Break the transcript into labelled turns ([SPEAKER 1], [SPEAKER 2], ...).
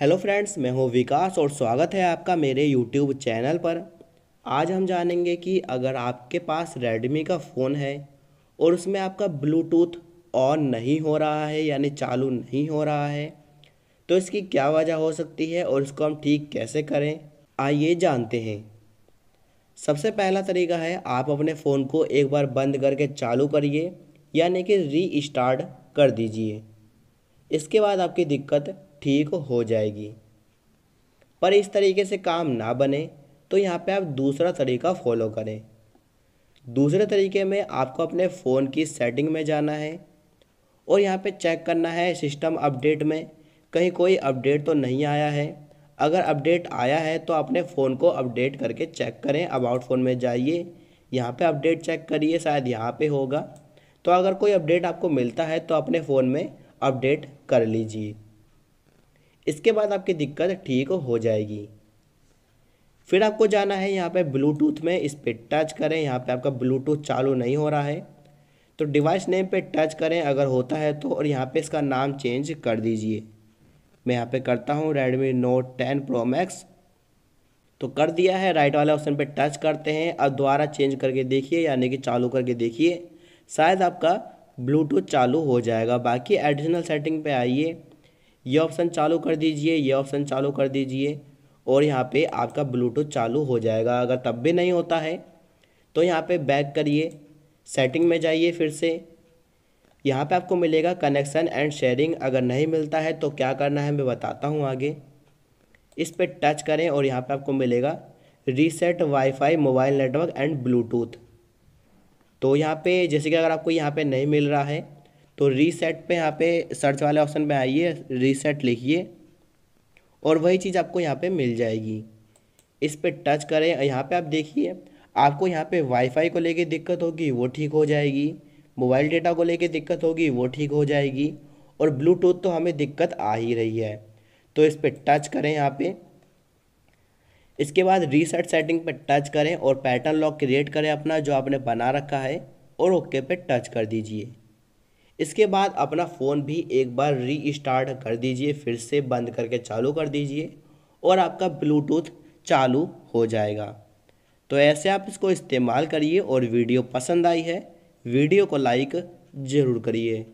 [SPEAKER 1] hello friends मैं हूं विकास और स्वागत है आपका मेरे यूट्यूब चैनल पर आज हम जानेंगे कि अगर आपके पास रेडमी का फ़ोन है और उसमें आपका ब्लूटूथ ऑन नहीं हो रहा है यानी चालू नहीं हो रहा है तो इसकी क्या वजह हो सकती है और इसको हम ठीक कैसे करें आइए जानते हैं सबसे पहला तरीका है आप अपने फ़ोन को एक बार बंद करके चालू करिए यानी कि री कर दीजिए इसके बाद आपकी दिक्कत ठीक हो जाएगी पर इस तरीके से काम ना बने तो यहाँ पे आप दूसरा तरीका फॉलो करें दूसरे तरीके में आपको अपने फ़ोन की सेटिंग में जाना है और यहाँ पे चेक करना है सिस्टम अपडेट में कहीं कोई अपडेट तो नहीं आया है अगर अपडेट आया है तो अपने फ़ोन को अपडेट करके चेक करें अबाउट फ़ोन में जाइए यहाँ पे अपडेट चेक करिए शायद यहाँ पे होगा तो अगर कोई अपडेट आपको मिलता है तो अपने फ़ोन में अपडेट कर लीजिए इसके बाद आपकी दिक्कत ठीक हो जाएगी फिर आपको जाना है यहाँ पे ब्लूटूथ में इस पर टच करें यहाँ पे आपका ब्लूटूथ चालू नहीं हो रहा है तो डिवाइस नेम पे टच करें अगर होता है तो और यहाँ पे इसका नाम चेंज कर दीजिए मैं यहाँ पे करता हूँ Redmi note ten pro max तो कर दिया है राइट वाले ऑप्शन पे टच करते हैं और दोबारा चेंज करके देखिए यानी कि चालू करके देखिए शायद आपका ब्लूटूथ चालू हो जाएगा बाकी एडिशनल सेटिंग पर आइए ये ऑप्शन चालू कर दीजिए ये ऑप्शन चालू कर दीजिए और यहाँ पे आपका ब्लूटूथ चालू हो जाएगा अगर तब भी नहीं होता है तो यहाँ पे बैक करिए सेटिंग में जाइए फिर से यहाँ पे आपको मिलेगा कनेक्शन एंड शेयरिंग अगर नहीं मिलता है तो क्या करना है मैं बताता हूँ आगे इस पर टच करें और यहाँ पर आपको मिलेगा reset wifi mobile network and Bluetooth तो यहाँ पे जैसे कि अगर आपको यहाँ पे नहीं मिल रहा है तो रीसेट पे यहाँ पे सर्च वाले ऑप्शन पे आइए रीसेट लिखिए और वही चीज़ आपको यहाँ पे मिल जाएगी इस पर टच करें यहाँ पे आप देखिए आपको यहाँ पे वाईफाई को लेके दिक्कत होगी वो ठीक हो जाएगी मोबाइल डेटा को लेके दिक्कत होगी वो ठीक हो जाएगी और ब्लूटूथ तो हमें दिक्कत आ ही रही है तो इस पर टच करें यहाँ पर इसके बाद रीसेट सेटिंग पर टच करें और पैटर्न लॉक क्रिएट करें अपना जो आपने बना रखा है और ओके पे टच कर दीजिए इसके बाद अपना फ़ोन भी एक बार री स्टार्ट कर दीजिए फिर से बंद करके चालू कर दीजिए और आपका ब्लूटूथ चालू हो जाएगा तो ऐसे आप इसको इस्तेमाल करिए और वीडियो पसंद आई है वीडियो को लाइक ज़रूर करिए